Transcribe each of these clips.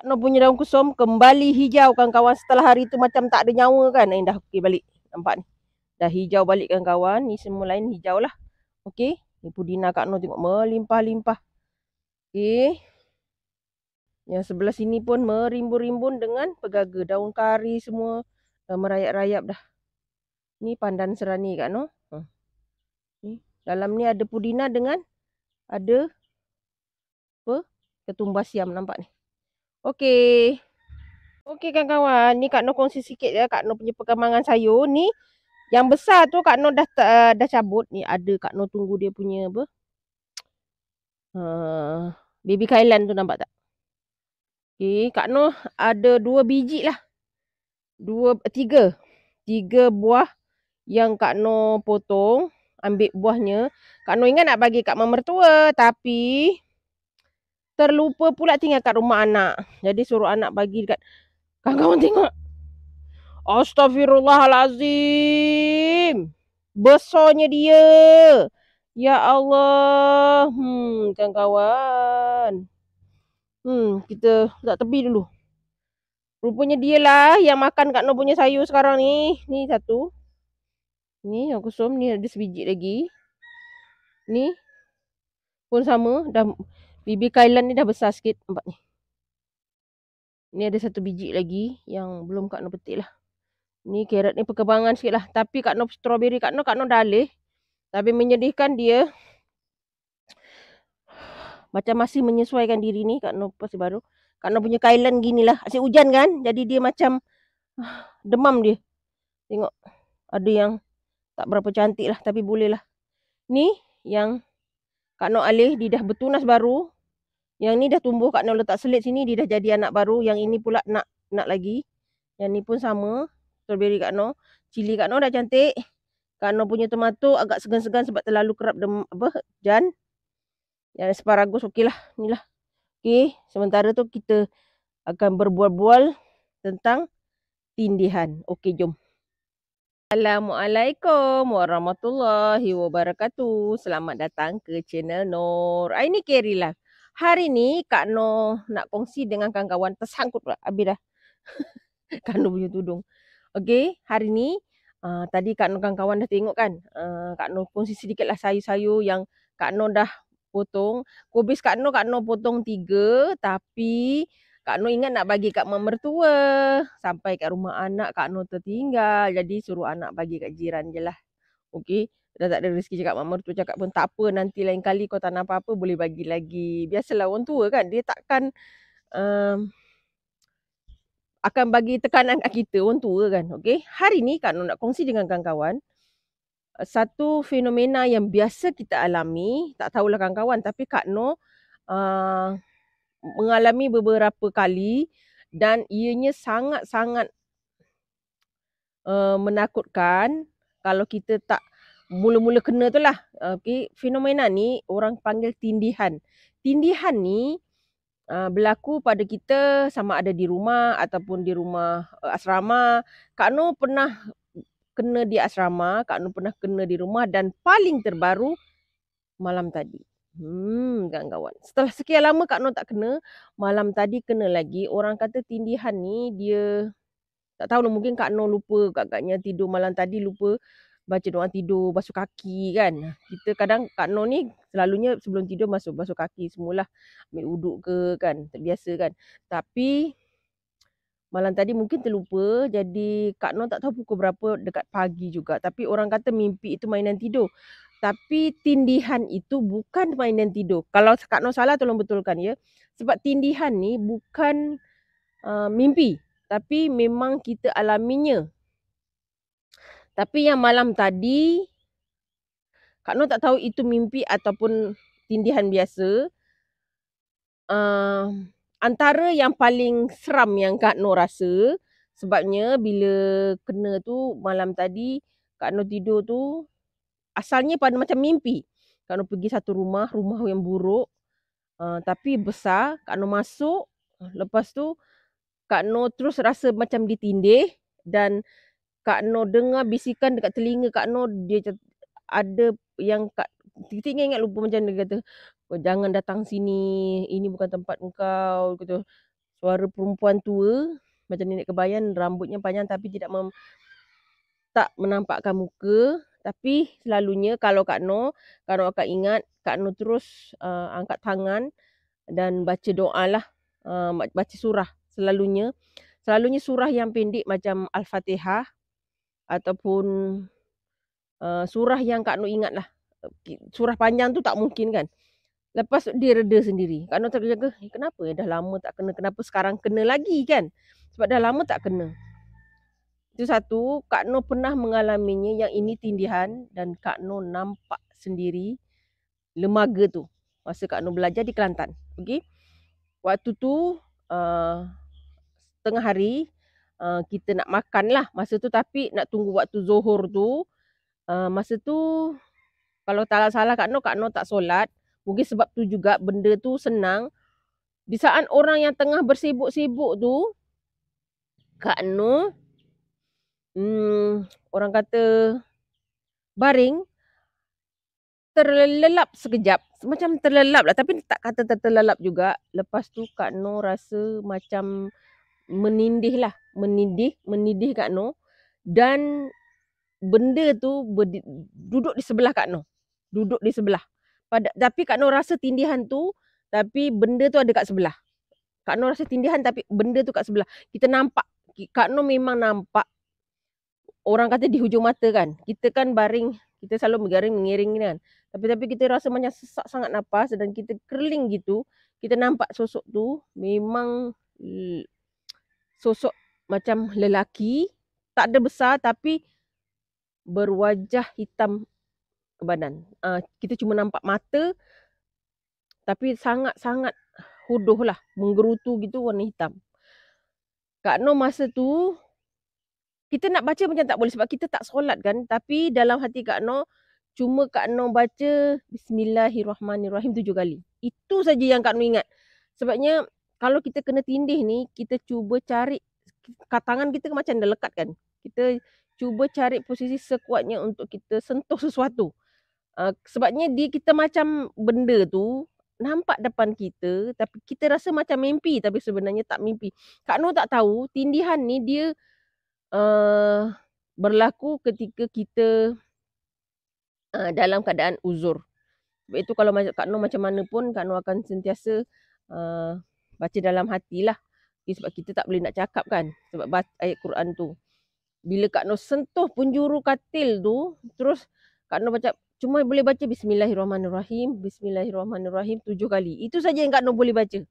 Kak Nor punya daun kusum kembali hijau kawan-kawan setelah hari tu macam tak ada nyawa kan. Ini eh, dah okey balik. Nampak ni. Dah hijau balik kawan-kawan. Ni semua lain hijau lah. Okey. Ni pudina Kak Nor tengok melimpah-limpah. Okey. Yang sebelah sini pun merimbun-rimbun dengan pegaga. Daun kari semua dah merayap-rayap dah. Ni pandan serani Kak Nor. ni ha. Dalam ni ada pudina dengan ada apa? ketumbar siam nampak ni. Okey. Okey kawan-kawan, ni Kak Noh kongsi sikit ya Kak Noh punya perkembangan sayur ni. Yang besar tu Kak Noh dah uh, dah cabut ni ada Kak Noh tunggu dia punya apa? Uh, baby kailan tu nampak tak? Okey, Kak Noh ada dua biji lah. Dua, eh, tiga. Tiga buah yang Kak Noh potong. Ambil buahnya. Kak Noh ingat nak bagi Kak Mama Mertua. Tapi Terlupa pula tinggal kat rumah anak. Jadi suruh anak bagi dekat kawan-kawan tengok. Astaghfirullahalazim. Besarnya dia. Ya Allah. Hmm, kawan-kawan. Hmm, kita tak tepi dulu. Rupanya dia lah yang makan kat no punya sayur sekarang ni. Ni satu. Ni aku kosong. Ni ada sebiji lagi. Ni pun sama. Dah Bibi kailan ni dah besar sikit nampak ni. Ni ada satu biji lagi yang belum Kak Noh petik lah. Ni carrot ni perkembangan sikit lah. Tapi Kak Noh strawberry Kak Noh, Kak Noh dah leh. Tapi menyedihkan dia. Macam masih menyesuaikan diri ni Kak Noh pasti baru. Kak Noh punya kailan gini lah. Asyik hujan kan? Jadi dia macam ah, demam dia. Tengok ada yang tak berapa cantik lah. Tapi boleh lah. Ni yang Kak Noh Alih dia dah bertunas baru. Yang ni dah tumbuh Kak Noh letak selit sini dia dah jadi anak baru. Yang ini pula nak nak lagi. Yang ni pun sama. Strawberry Kak Noh. Cili Kak Noh dah cantik. Kak Noh punya tomato agak segan-segan sebab terlalu kerap dem, apa, jan. Yang separagus okey lah. Inilah. Okey. Sementara tu kita akan berbual-bual tentang tindihan. Okey jom. Assalamualaikum warahmatullahi wabarakatuh. Selamat datang ke channel Nur. Ah, ini Kerry lah. Hari ni Kak Nur nak kongsi dengan kawan-kawan tersangkut pula. Habis dah. Kak Nur punya tudung. Okay, hari ni uh, tadi Kak Nur kawan-kawan dah tengok kan. Uh, Kak Nur kongsi sedikit lah sayur-sayur yang Kak Nur dah potong. Kubis Kak Nur, Kak Nur potong tiga. Tapi Kak Noor ingat nak bagi kat mak mertua. Sampai kat rumah anak Kak Noor tertinggal. Jadi suruh anak bagi kat jiran je lah. Okey. Dah tak ada rezeki cakap mak mertua cakap pun tak apa. Nanti lain kali kau tak apa-apa boleh bagi lagi. Biasalah orang tua kan. Dia takkan... Um, akan bagi tekanan kat kita orang tua kan. Okey. Hari ni Kak Noor nak kongsi dengan kawan-kawan. Eh, satu fenomena yang biasa kita alami. Tak tahulah kawan-kawan. Tapi Kak Noor... Uh, ah, mengalami beberapa kali dan ianya sangat-sangat uh, menakutkan kalau kita tak mula-mula kena tu lah. Okay. Fenomena ni orang panggil tindihan. Tindihan ni uh, berlaku pada kita sama ada di rumah ataupun di rumah uh, asrama. Kak Noor pernah kena di asrama, Kak Noor pernah kena di rumah dan paling terbaru malam tadi. Hmm, kawan-kawan. Setelah sekian lama Kak Nor tak kena, malam tadi kena lagi. Orang kata tindihan ni dia, tak tahu lah mungkin Kak Nor lupa kakaknya tidur malam tadi, lupa baca doa tidur, basuh kaki kan. Kita kadang Kak Nor ni selalunya sebelum tidur masuk basuh kaki semula. Ambil uduk ke kan, terbiasa kan. Tapi malam tadi mungkin terlupa jadi Kak Nor tak tahu pukul berapa dekat pagi juga. Tapi orang kata mimpi itu mainan tidur. Tapi tindihan itu bukan mainan tidur. Kalau Kak Noh salah tolong betulkan ya. Sebab tindihan ni bukan uh, mimpi. Tapi memang kita alaminya. Tapi yang malam tadi, Kak Noh tak tahu itu mimpi ataupun tindihan biasa. Uh, antara yang paling seram yang Kak Noh rasa sebabnya bila kena tu malam tadi Kak Noh tidur tu asalnya pada macam mimpi. Kak Noor pergi satu rumah, rumah yang buruk. Uh, tapi besar. Kak Noor masuk. Eh, lepas tu Kak Noor terus rasa macam ditindih. Dan Kak Noor dengar bisikan dekat telinga Kak Noor. Dia ada yang Kak tiga ingat lupa macam dia kata oh, Jangan datang sini Ini bukan tempat engkau kata, Suara perempuan tua Macam nenek kebayan Rambutnya panjang tapi tidak mem, Tak menampakkan muka tapi selalunya kalau Kak No, Kak No akan ingat Kak No terus uh, angkat tangan dan baca doa lah. Uh, baca surah selalunya. Selalunya surah yang pendek macam Al-Fatihah ataupun uh, surah yang Kak No ingat lah. Surah panjang tu tak mungkin kan. Lepas dia reda sendiri. Kak Noor terjaga, kenapa ya dah lama tak kena, kenapa sekarang kena lagi kan. Sebab dah lama tak kena. Itu satu, Kak No pernah mengalaminya yang ini tindihan dan Kak No nampak sendiri lembaga tu masa Kak No belajar di Kelantan. Okey. Waktu tu eh, setengah uh, hari uh, kita nak makan lah masa tu tapi nak tunggu waktu zuhur tu uh, masa tu kalau tak salah Kak No Kak No tak solat mungkin sebab tu juga benda tu senang di saat orang yang tengah bersibuk-sibuk tu Kak No hmm, orang kata baring terlelap sekejap macam terlelap lah tapi tak kata terlelap juga lepas tu Kak No rasa macam menindih lah menindih menindih Kak No dan benda tu duduk di sebelah Kak No duduk di sebelah Pada, tapi Kak No rasa tindihan tu tapi benda tu ada kat sebelah Kak No rasa tindihan tapi benda tu kat sebelah kita nampak Kak No memang nampak orang kata di hujung mata kan. Kita kan baring, kita selalu mengiring mengiring kan. Tapi tapi kita rasa macam sesak sangat nafas dan kita kerling gitu, kita nampak sosok tu memang sosok macam lelaki, tak ada besar tapi berwajah hitam ke badan. Uh, kita cuma nampak mata tapi sangat-sangat hudoh lah. Menggerutu gitu warna hitam. Kak Noh masa tu kita nak baca macam tak boleh sebab kita tak solat kan tapi dalam hati Kak Noor cuma Kak Noor baca bismillahirrahmanirrahim tujuh kali. Itu saja yang Kak Noor ingat. Sebabnya kalau kita kena tindih ni kita cuba cari katangan kita macam dah lekat kan. Kita cuba cari posisi sekuatnya untuk kita sentuh sesuatu. Ah, sebabnya di kita macam benda tu nampak depan kita tapi kita rasa macam mimpi tapi sebenarnya tak mimpi. Kak Noor tak tahu tindihan ni dia Eh, berlaku ketika kita uh, dalam keadaan uzur. Sebab itu kalau Kak Noor macam mana pun Kak Noor akan sentiasa uh, baca dalam hatilah. Okay, sebab kita tak boleh nak cakap kan sebab ayat Quran tu. Bila Kak Noor sentuh penjuru katil tu terus Kak Noor baca cuma boleh baca bismillahirrahmanirrahim bismillahirrahmanirrahim tujuh kali. Itu saja yang Kak Noor boleh baca.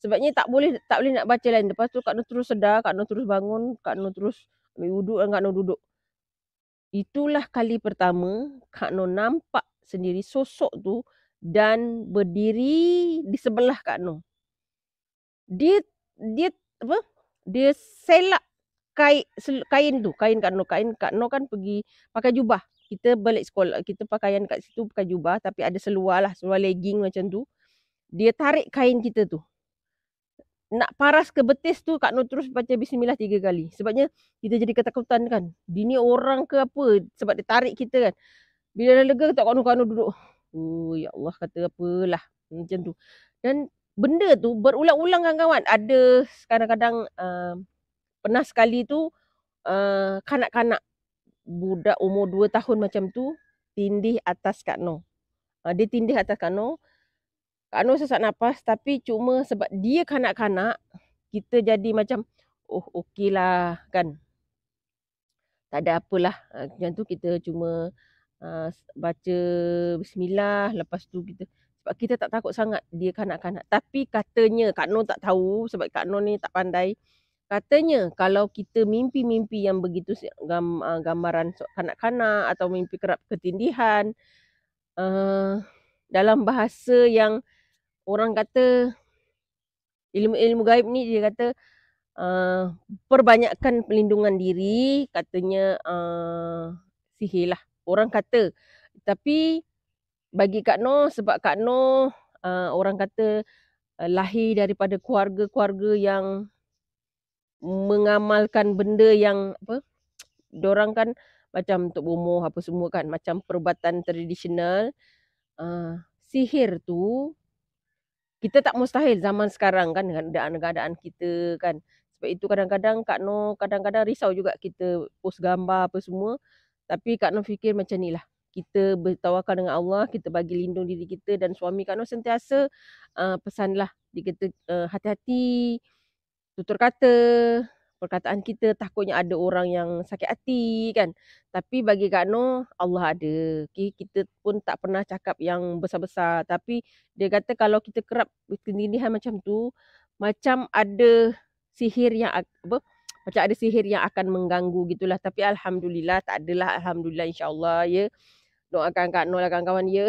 Sebabnya tak boleh tak boleh nak baca lain. Lepas tu Kak Nur terus sedar, Kak Nur terus bangun, Kak Nur terus ambil wuduk dan Kak Nur duduk. Itulah kali pertama Kak Nur nampak sendiri sosok tu dan berdiri di sebelah Kak Nur. Dia dia apa? Dia selak kain kain tu, kain Kak Nur, kain Kak Nur kan pergi pakai jubah. Kita balik sekolah, kita pakaian kat situ pakai jubah tapi ada seluar lah, seluar legging macam tu. Dia tarik kain kita tu nak paras ke betis tu Kak Nur terus baca bismillah tiga kali. Sebabnya kita jadi ketakutan kan. Dini orang ke apa sebab dia tarik kita kan. Bila dah lega tak Kak Nur, Kak Nur duduk. Oh ya Allah kata apalah macam tu. Dan benda tu berulang-ulang kawan-kawan. Ada kadang-kadang uh, pernah sekali tu uh, kanak-kanak budak umur dua tahun macam tu tindih atas Kak Nur. Uh, dia tindih atas Kak Nur. Kak Nur sesak nafas tapi cuma sebab dia kanak-kanak kita jadi macam oh okeylah kan. Tak ada apalah. Ha, macam tu kita cuma uh, baca bismillah lepas tu kita sebab kita tak takut sangat dia kanak-kanak. Tapi katanya Kak Nur tak tahu sebab Kak Nur ni tak pandai. Katanya kalau kita mimpi-mimpi yang begitu ha, gambaran kanak-kanak atau mimpi kerap ketindihan uh, dalam bahasa yang orang kata ilmu-ilmu gaib ni dia kata uh, perbanyakkan pelindungan diri katanya uh, sihir lah orang kata tapi bagi Kak No sebab Kak No uh, ah, orang kata uh, lahir daripada keluarga-keluarga yang mengamalkan benda yang apa orang kan macam untuk bomoh apa semua kan macam perubatan tradisional uh, sihir tu kita tak mustahil zaman sekarang kan dengan keadaan kita kan sebab itu kadang-kadang Kak Noh kadang-kadang risau juga kita post gambar apa semua tapi Kak Noh fikir macam ni lah. kita bertawakal dengan Allah kita bagi lindung diri kita dan suami Kak Noh sentiasa uh, ah, pesanlah dia kata uh, hati-hati tutur kata perkataan kita takutnya ada orang yang sakit hati kan tapi bagi Kak No Allah ada okay, kita pun tak pernah cakap yang besar-besar tapi dia kata kalau kita kerap kenindihan macam tu macam ada sihir yang apa macam ada sihir yang akan mengganggu gitulah tapi alhamdulillah tak adalah alhamdulillah insyaallah ya doakan Kak No, lah kawan-kawan ya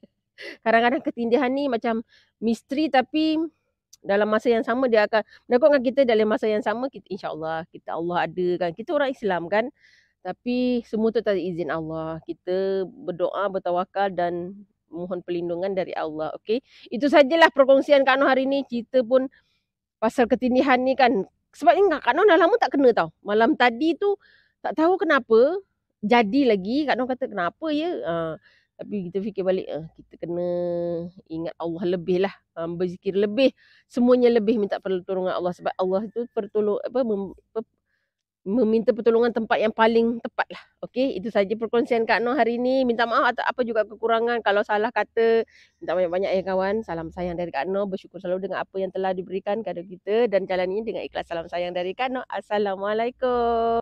kadang-kadang ketindihan ni macam misteri tapi dalam masa yang sama dia akan menakutkan kita dalam masa yang sama kita insyaallah kita Allah ada kan kita orang Islam kan tapi semua tu tak izin Allah kita berdoa bertawakal dan mohon perlindungan dari Allah okey itu sajalah perkongsian Kak Noh hari ini. kita pun pasal ketindihan ni kan sebab ni Kak Noh dah lama tak kena tau malam tadi tu tak tahu kenapa jadi lagi Kak Noh kata kenapa ya uh, tapi kita fikir balik uh, Kita kena ingat Allah lebih lah um, Berzikir lebih Semuanya lebih minta pertolongan Allah Sebab Allah itu pertolong, apa, mem, per, meminta pertolongan tempat yang paling tepat lah Okay itu saja perkongsian Kak Noh hari ini Minta maaf atau apa juga kekurangan Kalau salah kata Minta banyak-banyak ya kawan Salam sayang dari Kak Noh Bersyukur selalu dengan apa yang telah diberikan kepada kita Dan jalan ini dengan ikhlas salam sayang dari Kak Noh Assalamualaikum